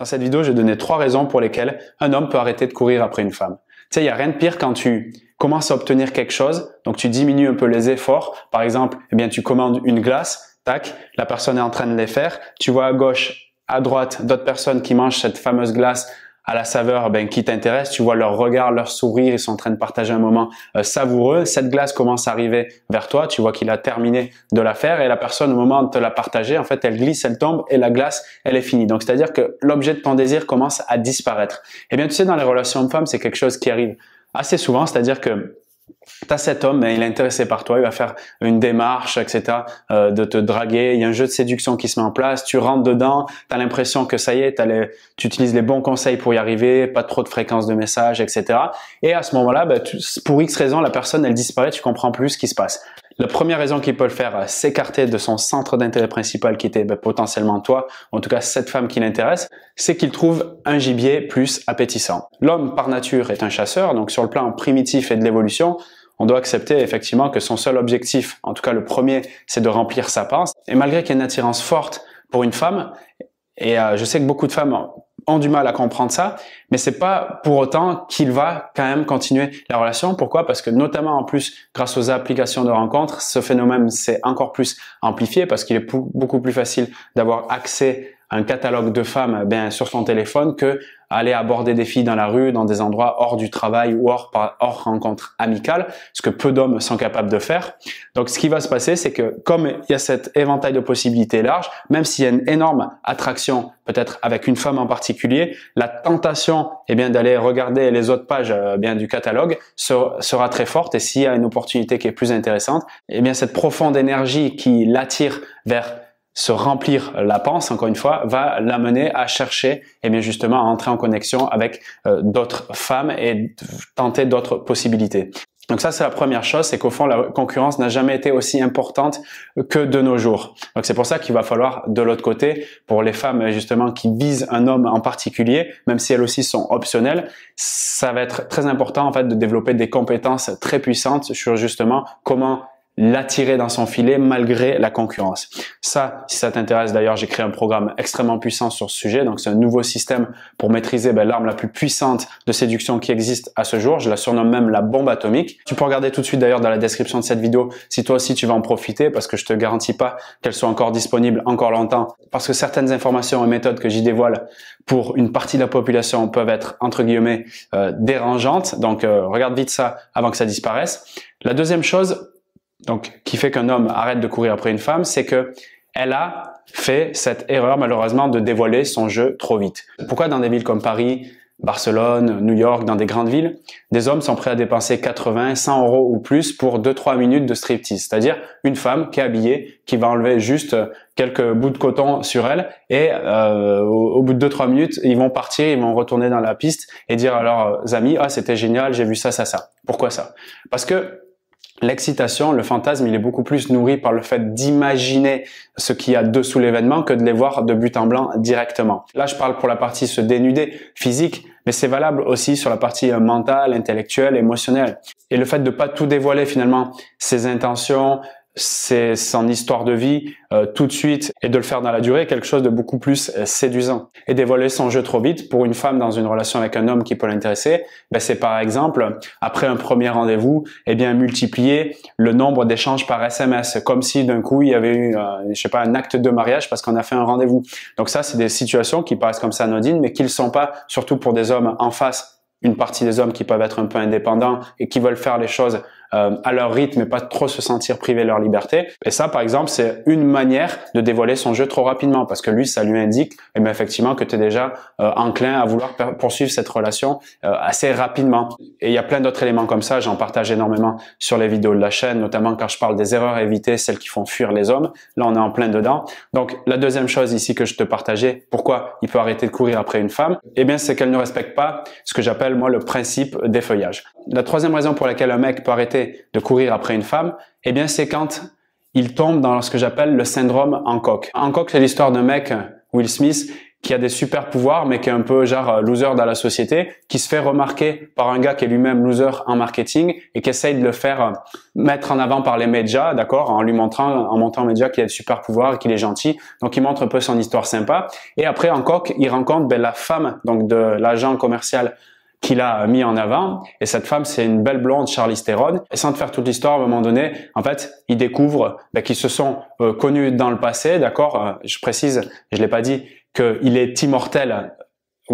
Dans cette vidéo, j'ai donné trois raisons pour lesquelles un homme peut arrêter de courir après une femme. Tu sais, il n'y a rien de pire quand tu commences à obtenir quelque chose, donc tu diminues un peu les efforts. Par exemple, eh bien, tu commandes une glace, tac, la personne est en train de les faire. Tu vois à gauche, à droite, d'autres personnes qui mangent cette fameuse glace à la saveur ben, qui t'intéresse. Tu vois leur regard, leur sourire, ils sont en train de partager un moment euh, savoureux. Cette glace commence à arriver vers toi. Tu vois qu'il a terminé de la faire et la personne, au moment de te la partager, en fait, elle glisse, elle tombe et la glace, elle est finie. Donc, c'est-à-dire que l'objet de ton désir commence à disparaître. Eh bien, tu sais, dans les relations de femmes c'est quelque chose qui arrive assez souvent. C'est-à-dire que T'as cet homme, mais il est intéressé par toi, il va faire une démarche, etc., euh, de te draguer. Il y a un jeu de séduction qui se met en place. Tu rentres dedans, tu as l'impression que ça y est, tu utilises les bons conseils pour y arriver, pas trop de fréquences de messages, etc. Et à ce moment-là, bah, pour X raison, la personne elle disparaît, tu comprends plus ce qui se passe. La première raison qu'il peut le faire, euh, s'écarter de son centre d'intérêt principal qui était ben, potentiellement toi, en tout cas cette femme qui l'intéresse, c'est qu'il trouve un gibier plus appétissant. L'homme par nature est un chasseur, donc sur le plan primitif et de l'évolution, on doit accepter effectivement que son seul objectif, en tout cas le premier, c'est de remplir sa pince. Et malgré qu'il y ait une attirance forte pour une femme, et euh, je sais que beaucoup de femmes du mal à comprendre ça, mais c'est pas pour autant qu'il va quand même continuer la relation. Pourquoi Parce que notamment en plus, grâce aux applications de rencontres, ce phénomène s'est encore plus amplifié parce qu'il est beaucoup plus facile d'avoir accès à un catalogue de femmes eh sur son téléphone que aller aborder des filles dans la rue, dans des endroits hors du travail ou hors, rencontre amicale, ce que peu d'hommes sont capables de faire. Donc ce qui va se passer, c'est que comme il y a cet éventail de possibilités larges, même s'il y a une énorme attraction peut-être avec une femme en particulier, la tentation eh bien d'aller regarder les autres pages euh, bien du catalogue sera très forte et s'il y a une opportunité qui est plus intéressante, eh bien cette profonde énergie qui l'attire vers se remplir la panse, encore une fois, va l'amener à chercher et eh bien justement à entrer en connexion avec euh, d'autres femmes et tenter d'autres possibilités. Donc ça, c'est la première chose, c'est qu'au fond, la concurrence n'a jamais été aussi importante que de nos jours. Donc c'est pour ça qu'il va falloir, de l'autre côté, pour les femmes justement qui visent un homme en particulier, même si elles aussi sont optionnelles, ça va être très important en fait de développer des compétences très puissantes sur justement comment l'attirer dans son filet malgré la concurrence. Ça, si ça t'intéresse d'ailleurs, j'ai créé un programme extrêmement puissant sur ce sujet. Donc c'est un nouveau système pour maîtriser ben, l'arme la plus puissante de séduction qui existe à ce jour. Je la surnomme même la bombe atomique. Tu peux regarder tout de suite d'ailleurs dans la description de cette vidéo si toi aussi tu vas en profiter parce que je te garantis pas qu'elle soit encore disponible encore longtemps parce que certaines informations et méthodes que j'y dévoile pour une partie de la population peuvent être entre guillemets euh, dérangeantes. Donc euh, regarde vite ça avant que ça disparaisse. La deuxième chose, donc qui fait qu'un homme arrête de courir après une femme, c'est que elle a fait cette erreur malheureusement de dévoiler son jeu trop vite. Pourquoi dans des villes comme Paris, Barcelone, New York, dans des grandes villes, des hommes sont prêts à dépenser 80, 100 euros ou plus pour 2-3 minutes de striptease, c'est-à-dire une femme qui est habillée, qui va enlever juste quelques bouts de coton sur elle et euh, au, bout de 2-3 minutes, ils vont partir, ils vont retourner dans la piste et dire à leurs amis « Ah, c'était génial, j'ai vu ça, ça, ça. » Pourquoi ça Parce que l'excitation, le fantasme, il est beaucoup plus nourri par le fait d'imaginer ce qu'il y a dessous l'événement que de les voir de but en blanc directement. Là, je parle pour la partie se dénuder physique, mais c'est valable aussi sur la partie euh, mentale, intellectuelle, émotionnelle. Et le fait de pas tout dévoiler finalement, ses intentions, c'est son histoire de vie euh, tout de suite et de le faire dans la durée quelque chose de beaucoup plus euh, séduisant. Et dévoiler son jeu trop vite pour une femme dans une relation avec un homme qui peut l'intéresser, ben c'est par exemple après un premier rendez-vous, et eh bien multiplier le nombre d'échanges par SMS, comme si d'un coup il y avait eu, euh, je sais pas, un acte de mariage parce qu'on a fait un rendez-vous. Donc ça, c'est des situations qui paraissent comme ça anodines, mais qui ne sont pas, surtout pour des hommes en face une partie des hommes qui peuvent être un peu indépendants et qui veulent faire les choses euh, à leur rythme et pas trop se sentir privé de leur liberté. Et ça, par exemple, c'est une manière de dévoiler son jeu trop rapidement parce que lui, ça lui indique eh bien, effectivement que tu es déjà euh, enclin à vouloir poursuivre cette relation euh, assez rapidement. Et il y a plein d'autres éléments comme ça, j'en partage énormément sur les vidéos de la chaîne, notamment quand je parle des erreurs à éviter, celles qui font fuir les hommes. Là, on est en plein dedans. Donc, la deuxième chose ici que je te partageais, pourquoi il peut arrêter de courir après une femme, eh bien, c'est qu'elle ne respecte pas ce que j'appelle, moi, le principe des feuillages. La troisième raison pour laquelle un mec peut arrêter de courir après une femme, eh bien c'est quand il tombe dans ce que j'appelle le syndrome Hancock. Hancock, c'est l'histoire d'un mec, euh, Will Smith, qui a des super pouvoirs, mais qui est un peu genre euh, loser dans la société, qui se fait remarquer par un gars qui est lui-même loser en marketing et qui essaye de le faire euh, mettre en avant par les médias, d'accord, en lui montrant, en montant aux médias qu'il a des super pouvoirs et qu'il est gentil. Donc il montre un peu son histoire sympa. Et après, Hancock, il rencontre ben, la femme donc de l'agent commercial qu'il a mis en avant. Et cette femme, c'est une belle blonde, Charlize Theron. Et sans te faire toute l'histoire, à un moment donné, en fait, il découvre bah, qu'ils se sont euh, connus dans le passé, d'accord euh, Je précise, je l'ai pas dit, qu'il est immortel euh,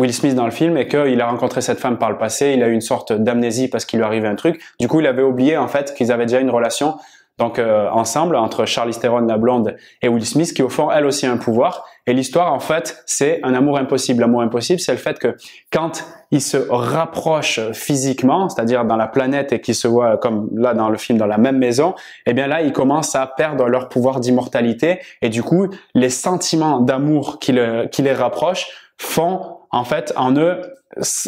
Will Smith dans le film et qu'il a rencontré cette femme par le passé, il a eu une sorte d'amnésie parce qu'il lui arrivait un truc. Du coup, il avait oublié en fait qu'ils avaient déjà une relation donc euh, ensemble, entre Charlize Theron, la blonde, et Will Smith, qui au fond, elle aussi un pouvoir. Et l'histoire, en fait, c'est un amour impossible. L'amour impossible, c'est le fait que quand ils se rapprochent physiquement, c'est-à-dire dans la planète et qu'ils se voient comme là dans le film, dans la même maison, eh bien là, ils commencent à perdre leur pouvoir d'immortalité. Et du coup, les sentiments d'amour qui, qui les rapprochent font en fait en eux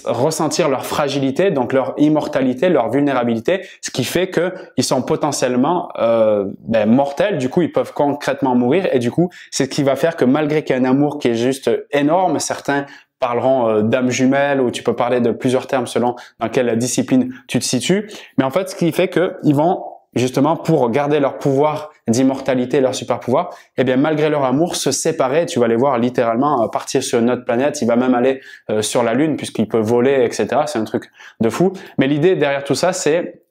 ressentir leur fragilité, donc leur immortalité, leur vulnérabilité, ce qui fait que ils sont potentiellement euh, ben, mortels. Du coup, ils peuvent concrètement mourir, et du coup, c'est ce qui va faire que malgré qu'il y un amour qui est juste énorme, certains parleront euh, d'âme jumelle ou tu peux parler de plusieurs termes selon dans quelle discipline tu te situes. Mais en fait, ce qui fait que ils vont justement pour garder leur pouvoir d'immortalité, leur super pouvoir, eh bien malgré leur amour, se séparer. Tu vas les voir littéralement euh, partir sur une autre planète. Il va même aller euh, sur la lune puisqu'il peut voler, etc. C'est un truc de fou. Mais l'idée derrière tout ça, c'est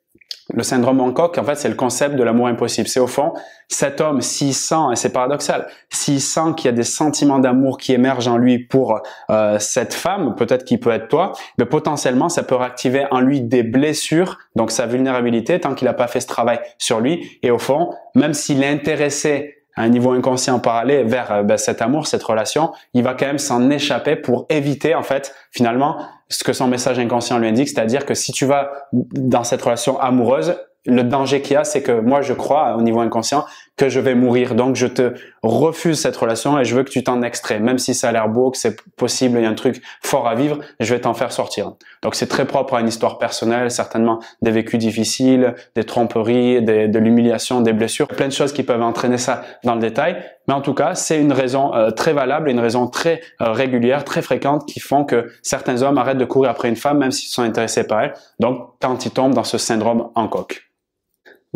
le syndrome Hancock, en fait, c'est le concept de l'amour impossible. C'est au fond, cet homme, s'il sent, et c'est paradoxal, s'il sent qu'il y a des sentiments d'amour qui émergent en lui pour euh, cette femme, peut-être qu'il peut être toi, mais potentiellement, ça peut réactiver en lui des blessures, donc sa vulnérabilité, tant qu'il n'a pas fait ce travail sur lui. Et au fond, même s'il est intéressé à un niveau inconscient par vers euh, ben, cet amour, cette relation, il va quand même s'en échapper pour éviter en fait finalement ce que son message inconscient lui indique, c'est-à-dire que si tu vas dans cette relation amoureuse, le danger qu'il y a, c'est que moi, je crois au niveau inconscient que je vais mourir. Donc je te refuse cette relation et je veux que tu t'en extrais. Même si ça a l'air beau, que c'est possible, il y a un truc fort à vivre, je vais t'en faire sortir. Donc c'est très propre à une histoire personnelle, certainement des vécus difficiles, des tromperies, de l'humiliation, des blessures, plein de choses qui peuvent entraîner ça dans le détail. Mais en tout cas, c'est une raison euh, très valable, une raison très euh, régulière, très fréquente qui font que certains hommes arrêtent de courir après une femme même s'ils sont intéressés par elle. Donc quand ils tombent dans ce syndrome en coque.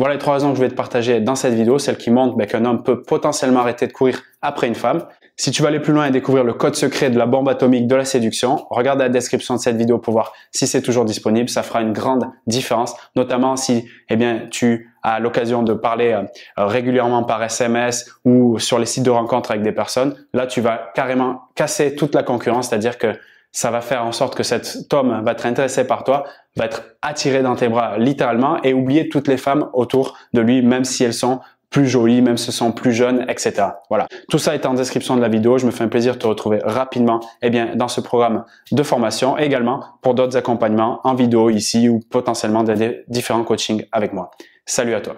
Voilà les trois raisons que je vais te partager dans cette vidéo, celle qui montre bah, qu'un homme peut potentiellement arrêter de courir après une femme. Si tu veux aller plus loin et découvrir le code secret de la bombe atomique de la séduction, regarde la description de cette vidéo pour voir si c'est toujours disponible. Ça fera une grande différence, notamment si eh bien, tu as l'occasion de parler euh, régulièrement par SMS ou sur les sites de rencontres avec des personnes, là tu vas carrément casser toute la concurrence, c'est-à-dire que ça va faire en sorte que cet homme va être intéressé par toi, va être attiré dans tes bras littéralement et oublier toutes les femmes autour de lui, même si elles sont plus jolies, même si elles sont plus jeunes, etc. Voilà. Tout ça est en description de la vidéo. Je me fais un plaisir de te retrouver rapidement, eh bien, dans ce programme de formation également pour d'autres accompagnements en vidéo ici ou potentiellement des différents coachings avec moi. Salut à toi.